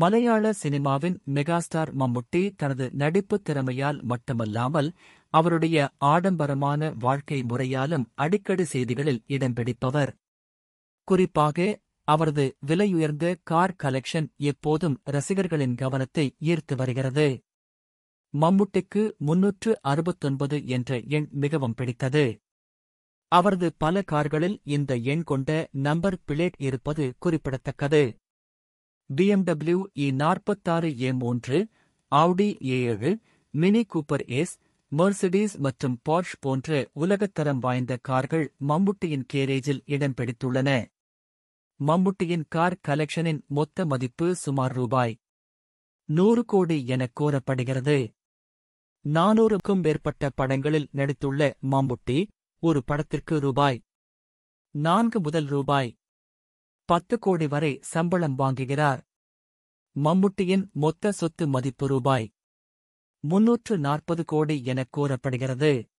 மலையாள சினிமாவின் மெகாஸ்டார் மம்முட்டி தனது நடிப்புத் திறமையால் மட்டுமல்லாமல் அவருடைய ஆடம்பரமான வாழ்க்கை முறையாலும் அடிக்கடி செய்திகளில் இடம் பிடிப்பவர் குறிப்பாக அவரது விலையுயர்ந்த கார் கலெக்ஷன் எப்போதும் ரசிகர்களின் கவனத்தை ஈர்த்து வருகிறது மம்முட்டிக்கு முன்னூற்று அறுபத்தொன்பது என்ற எண் மிகவும் பிடித்தது அவரது பல கார்களில் இந்த எண் கொண்ட நம்பர் பிளேட் இருப்பது குறிப்பிடத்தக்கது பிஎம்டபிள்யூ இ e நாற்பத்தாறு எம் e ஒன்று ஆவுடி ஏ e ஏழு மினி கூப்பர் ஏஸ் மெர்சிடிஸ் மற்றும் பார்ஷ் போன்ற உலகத்தரம் வாய்ந்த கார்கள் மம்முட்டியின் கேரேஜில் இடம் பிடித்துள்ளன மம்முட்டியின் கார் கலெக்ஷனின் மொத்த மதிப்பு சுமார் ரூபாய் நூறு கோடி என கூறப்படுகிறது நானூறுக்கும் மேற்பட்ட படங்களில் நடித்துள்ள மம்முட்டி ஒரு படத்திற்கு ரூபாய் நான்கு முதல் ரூபாய் பத்து கோடி வரை சம்பளம் வாங்குகிறார் மம்முட்டியின் மொத்த சொத்து மதிப்பு ரூபாய் முன்னூற்று நாற்பது கோடி எனக் கூறப்படுகிறது